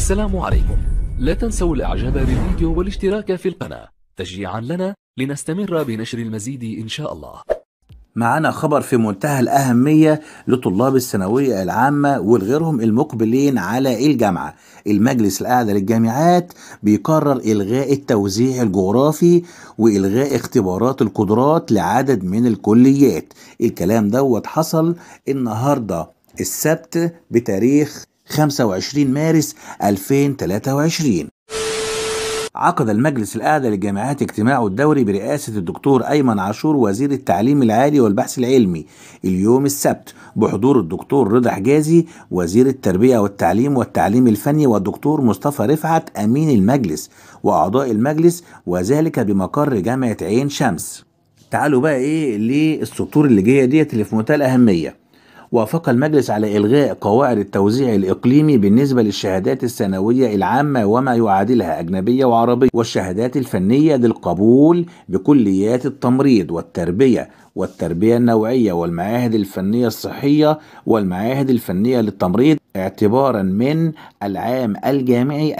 السلام عليكم لا تنسوا الاعجاب بالفيديو والاشتراك في القناة تشجيعا لنا لنستمر بنشر المزيد إن شاء الله معنا خبر في منتهى الأهمية لطلاب الثانوية العامة ولغيرهم المقبلين على الجامعة المجلس الأعلى للجامعات بيقرر إلغاء التوزيع الجغرافي وإلغاء اختبارات القدرات لعدد من الكليات الكلام دوت حصل النهاردة السبت بتاريخ 25 مارس 2023 عقد المجلس الأعلى للجامعات اجتماعه الدوري برئاسة الدكتور أيمن عاشور وزير التعليم العالي والبحث العلمي اليوم السبت بحضور الدكتور رضا حجازي وزير التربية والتعليم والتعليم الفني والدكتور مصطفى رفعت أمين المجلس وأعضاء المجلس وذلك بمقر جامعة عين شمس تعالوا بقى إيه للسطور اللي جاية ديت اللي في منتهى الأهمية وافق المجلس على إلغاء قواعد التوزيع الإقليمي بالنسبة للشهادات الثانوية العامة وما يعادلها أجنبية وعربية والشهادات الفنية للقبول بكليات التمريض والتربية والتربية النوعية والمعاهد الفنية الصحية والمعاهد الفنية للتمريض اعتبارا من العام الجامعي 2023-2024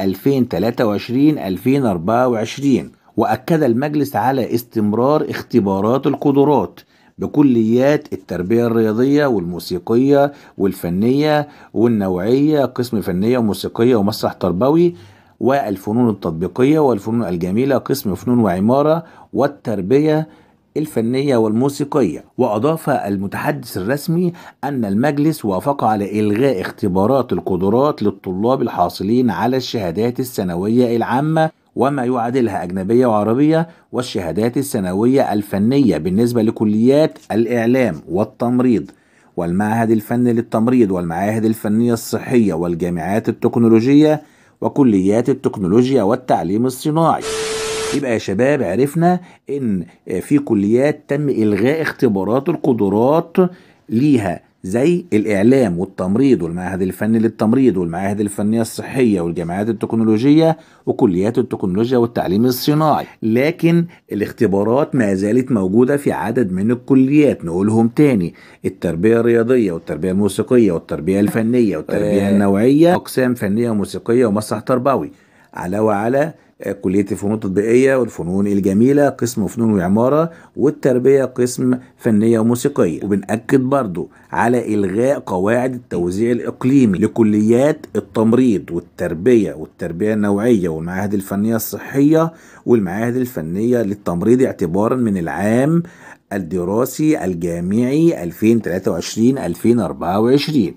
وأكد المجلس على استمرار اختبارات القدرات بكليات التربية الرياضية والموسيقية والفنية والنوعية قسم فنية وموسيقية ومسرح تربوي والفنون التطبيقية والفنون الجميلة قسم فنون وعمارة والتربية الفنية والموسيقية وأضاف المتحدث الرسمي أن المجلس وافق على إلغاء اختبارات القدرات للطلاب الحاصلين على الشهادات الثانوية العامة وما يعادلها أجنبية وعربية والشهادات السنوية الفنية بالنسبة لكليات الإعلام والتمريض والمعهد الفني للتمريض والمعاهد الفنية الصحية والجامعات التكنولوجية وكليات التكنولوجيا والتعليم الصناعي يبقى يا شباب عرفنا ان في كليات تم الغاء اختبارات القدرات ليها زي الإعلام والتمريض والمعهد الفني للتمريض والمعاهد الفنية الصحية والجامعات التكنولوجية وكليات التكنولوجيا والتعليم الصناعي لكن الاختبارات ما زالت موجودة في عدد من الكليات نقولهم تاني التربية الرياضية والتربية الموسيقية والتربية الفنية والتربية آه. النوعية أقسام فنية وموسيقية ومسرح تربوي علاوة على آه، كلية الفنون التطبيقية والفنون الجميلة قسم فنون وعمارة والتربية قسم فنية وموسيقية وبنأكد برضو على إلغاء قواعد التوزيع الإقليمي لكليات التمريض والتربية والتربية النوعية والمعاهد الفنية الصحية والمعاهد الفنية للتمريض اعتبارا من العام الدراسي الجامعي 2023 2024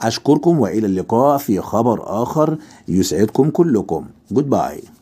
أشكركم وإلى اللقاء في خبر آخر يسعدكم كلكم جود باي